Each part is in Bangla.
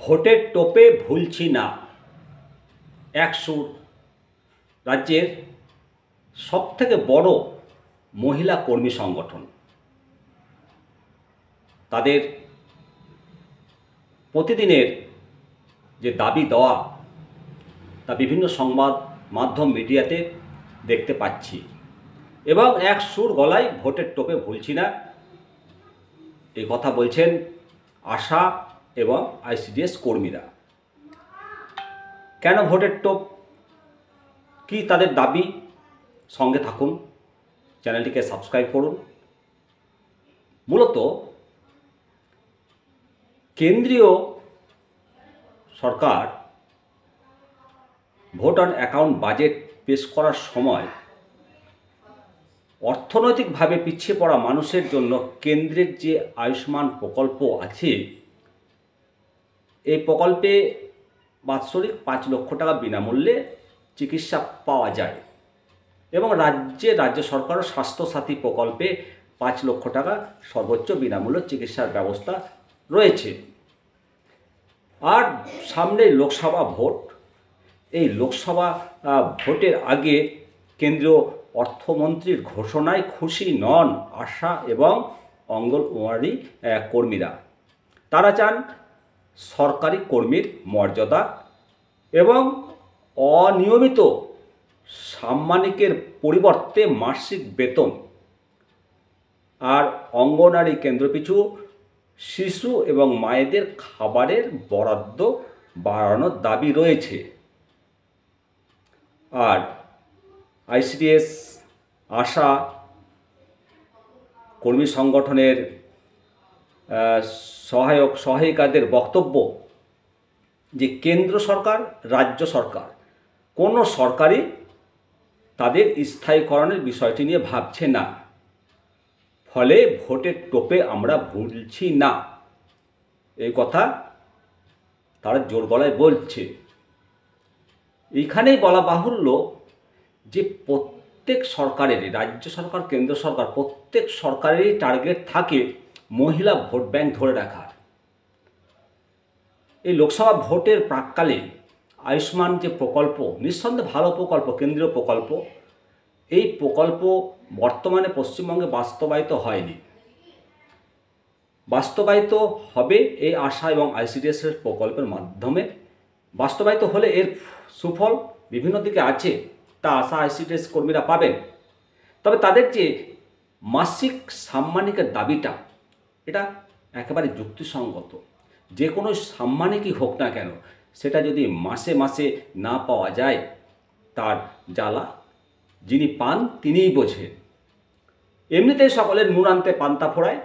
ভোটের টোপে ভুলছি না এক সুর রাজ্যের সবথেকে বড় মহিলা কর্মী সংগঠন তাদের প্রতিদিনের যে দাবি দেওয়া তা বিভিন্ন সংবাদ মাধ্যম মিডিয়াতে দেখতে পাচ্ছি এবং এক সুর গলায় ভোটের টোপে ভুলছি না এই কথা বলছেন আশা এবং আইসিডিএস কর্মীরা কেন ভোটের টোপ কি তাদের দাবি সঙ্গে থাকুন চ্যানেলটিকে সাবস্ক্রাইব করুন মূলত কেন্দ্রীয় সরকার ভোটার অ্যাকাউন্ট বাজেট পেশ করার সময় অর্থনৈতিকভাবে পিছিয়ে পড়া মানুষের জন্য কেন্দ্রের যে আয়ুষ্মান প্রকল্প আছে এই প্রকল্পে বাৎসরিক পাঁচ লক্ষ টাকা বিনামূল্যে চিকিৎসা পাওয়া যায় এবং রাজ্যে রাজ্য সরকারও স্বাস্থ্যসাথী প্রকল্পে পাঁচ লক্ষ টাকা সর্বোচ্চ বিনামূল্য চিকিৎসার ব্যবস্থা রয়েছে আর সামনে লোকসভা ভোট এই লোকসভা ভোটের আগে কেন্দ্রীয় অর্থমন্ত্রীর ঘোষণায় খুশি নন আশা এবং অঙ্গনওয়াড়ি কর্মীরা তারা চান সরকারি কর্মীর মর্যাদা এবং অনিয়মিত সাম্মানিকের পরিবর্তে মাসিক বেতন আর অঙ্গনারী পিছু শিশু এবং মায়েদের খাবারের বরাদ্দ বাড়ানোর দাবি রয়েছে আর আইসিডিএস আশা কর্মী সংগঠনের সহায়ক সহায়িকাদের বক্তব্য যে কেন্দ্র সরকার রাজ্য সরকার কোন সরকারই তাদের স্থায়ীকরণের বিষয়টি নিয়ে ভাবছে না ফলে ভোটের টোপে আমরা ভুলছি না এই কথা তারা জোর গলায় বলছে এইখানেই বলা বাহুল্য যে প্রত্যেক সরকারেরই রাজ্য সরকার কেন্দ্র সরকার প্রত্যেক সরকারেরই টার্গেট থাকে মহিলা ভোট ব্যাংক ধরে রাখার এই লোকসভা ভোটের প্রাককালে আয়ুষ্মান যে প্রকল্প নিঃসন্দেহে ভালো প্রকল্প কেন্দ্রীয় প্রকল্প এই প্রকল্প বর্তমানে পশ্চিমবঙ্গে বাস্তবায়িত হয়নি বাস্তবায়িত হবে এই আশা এবং আইসিডিএসের প্রকল্পের মাধ্যমে বাস্তবায়িত হলে এর সুফল বিভিন্ন দিকে আছে তা আশা আইসিডিএস কর্মীরা পাবেন তবে তাদের যে মাসিক সাম্মানিকের দাবিটা এটা একেবারে যুক্তিসঙ্গত যে কোনো সাম্মানিকই হোক না কেন সেটা যদি মাসে মাসে না পাওয়া যায় তার জ্বালা যিনি পান তিনিই বোঝেন এমনিতেই সকলের নুন আনতে পান্তা ফোড়ায়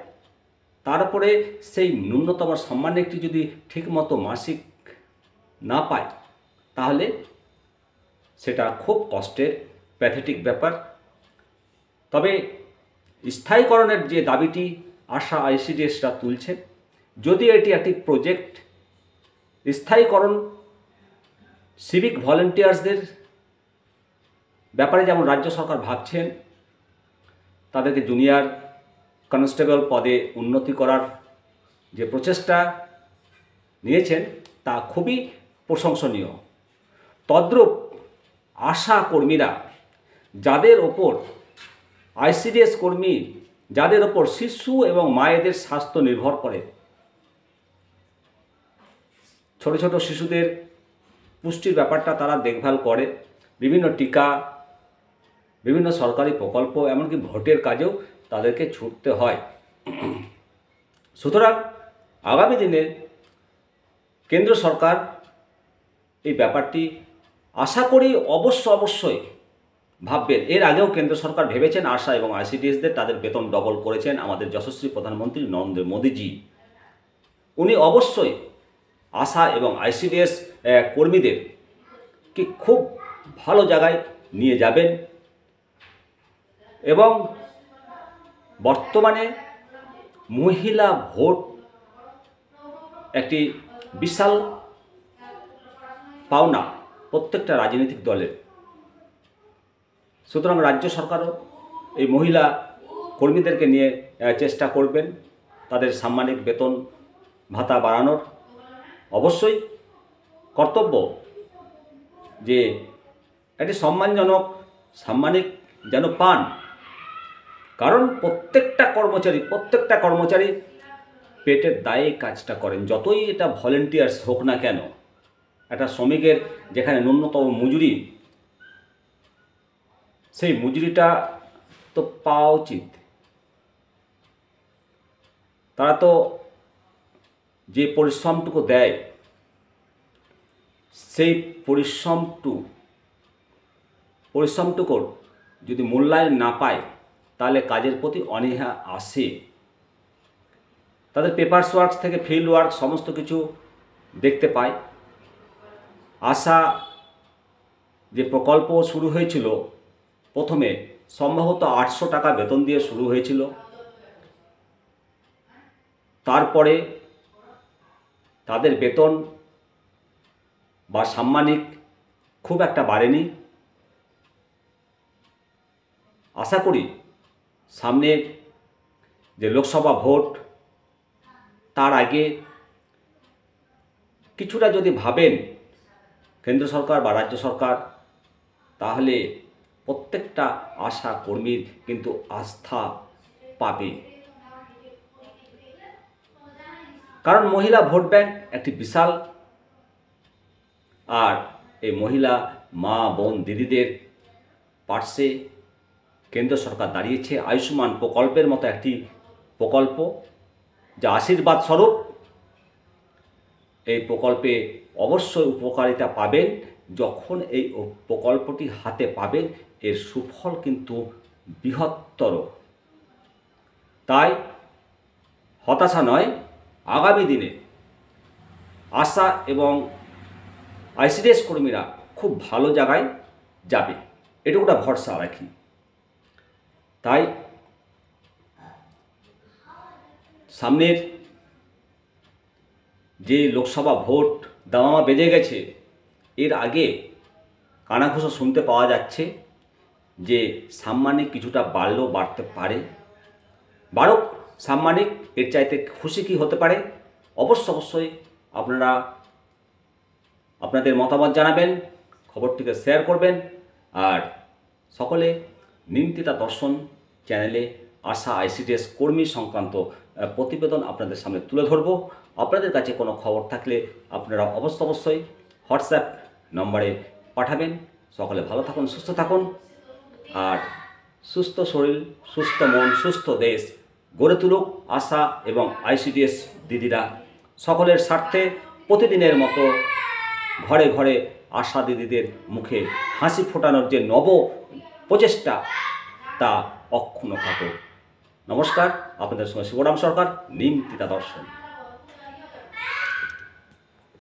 তারপরে সেই ন্যূনতম একটি যদি ঠিকমতো মাসিক না পায় তাহলে সেটা খুব কষ্টের প্যাথেটিক ব্যাপার তবে স্থায়ীকরণের যে দাবিটি আশা আইসিডিএসরা তুলছে যদি এটি একটি প্রজেক্ট স্থায়ীকরণ সিভিক ভলেন্টিয়ার্সদের ব্যাপারে যেমন রাজ্য সরকার ভাবছেন তাদেরকে জুনিয়র কনস্টেবল পদে উন্নতি করার যে প্রচেষ্টা নিয়েছেন তা খুবই প্রশংসনীয় তদ্রূপ আশা কর্মীরা যাদের ওপর আইসিডিএস কর্মী যাদের ওপর শিশু এবং মায়েদের স্বাস্থ্য নির্ভর করে ছোট ছোট শিশুদের পুষ্টির ব্যাপারটা তারা দেখভাল করে বিভিন্ন টিকা বিভিন্ন সরকারি প্রকল্প এমনকি ভোটের কাজেও তাদেরকে ছুটতে হয় সুতরাং আগামী দিনে কেন্দ্র সরকার এই ব্যাপারটি আশা করি অবশ্য অবশ্যই ভাববেন এর আগেও কেন্দ্র সরকার ভেবেছেন আশা এবং আইসিডিএসদের তাদের বেতন ডবল করেছেন আমাদের যশস্বী প্রধানমন্ত্রী নরেন্দ্র মোদীজি উনি অবশ্যই আশা এবং আইসিডিএস কর্মীদের কি খুব ভালো জায়গায় নিয়ে যাবেন এবং বর্তমানে মহিলা ভোট একটি বিশাল পাওনা প্রত্যেকটা রাজনৈতিক দলের সুতরাং রাজ্য সরকারও এই মহিলা কর্মীদেরকে নিয়ে চেষ্টা করবেন তাদের সাম্মানিক বেতন ভাতা বাড়ানোর অবশ্যই কর্তব্য যে একটি সম্মানজনক সাম্মানিক যেন পান কারণ প্রত্যেকটা কর্মচারী প্রত্যেকটা কর্মচারী পেটের দায়ে কাজটা করেন যতই এটা ভলেন্টিয়ার্স হোক না কেন একটা শ্রমিকের যেখানে ন্যূনতম মজুরি সেই মজুরিটা তো পাওয়া উচিত তারা তো যে পরিশ্রমটুকু দেয় সেই পরিশ্রমটু পরিশ্রমটুকুর যদি মূল্যায়ন না পায় তাহলে কাজের প্রতি অনীহা আসে তাদের পেপার্স ওয়ার্কস থেকে ফিল্ড ওয়ার্ক সমস্ত কিছু দেখতে পায় আশা যে প্রকল্প শুরু হয়েছিল প্রথমে সম্ভবত আটশো টাকা বেতন দিয়ে শুরু হয়েছিল তারপরে তাদের বেতন বা সাম্মানিক খুব একটা বাড়েনি আশা করি সামনের যে লোকসভা ভোট তার আগে কিছুটা যদি ভাবেন কেন্দ্র সরকার বা রাজ্য সরকার তাহলে প্রত্যেকটা আশা কর্মীর কিন্তু আস্থা পাবে কারণ মহিলা ভোট ব্যাংক একটি বিশাল আর এই মহিলা মা বোন দিদিদের পার্শ্বে কেন্দ্র সরকার দাঁড়িয়েছে আয়ুষ্মান প্রকল্পের মতো একটি প্রকল্প যা আশীর্বাদ স্বরূপ এই প্রকল্পে অবশ্যই উপকারিতা পাবেন যখন এই প্রকল্পটি হাতে পাবেন এর সুফল কিন্তু বৃহত্তর তাই হতাশা নয় আগামী দিনে আশা এবং আইসিডিএস কর্মীরা খুব ভালো জায়গায় যাবে এটুকুটা ভরসা রাখি তাই সামনের যে লোকসভা ভোট দামামা বেজে গেছে এর আগে কানাঘোষা শুনতে পাওয়া যাচ্ছে যে সাম্মানিক কিছুটা বাড়লেও বাড়তে পারে বাড়ুক সাম্মানিক এর চাইতে খুশি কি হতে পারে অবশ্য অবশ্যই আপনারা আপনাদের মতামত জানাবেন খবরটিকে শেয়ার করবেন আর সকলে নিন্তিতা দর্শন চ্যানেলে আশা আইসিডিএস কর্মী সংক্রান্ত প্রতিবেদন আপনাদের সামনে তুলে ধরব আপনাদের কাছে কোনো খবর থাকলে আপনারা অবশ্য অবশ্যই হোয়াটসঅ্যাপ নম্বরে পাঠাবেন সকলে ভালো থাকুন সুস্থ থাকুন আর সুস্থ শরীর সুস্থ মন সুস্থ দেশ গড়ে তুলুক আশা এবং আইসিডিএস দিদিরা সকলের স্বার্থে প্রতিদিনের মতো ঘরে ঘরে আশা দিদিদের মুখে হাসি ফোটানোর যে নব প্রচেষ্টা তা অক্ষুণ্ণ থাকে নমস্কার আপনাদের সঙ্গে শিবরাম সরকার নিম দর্শন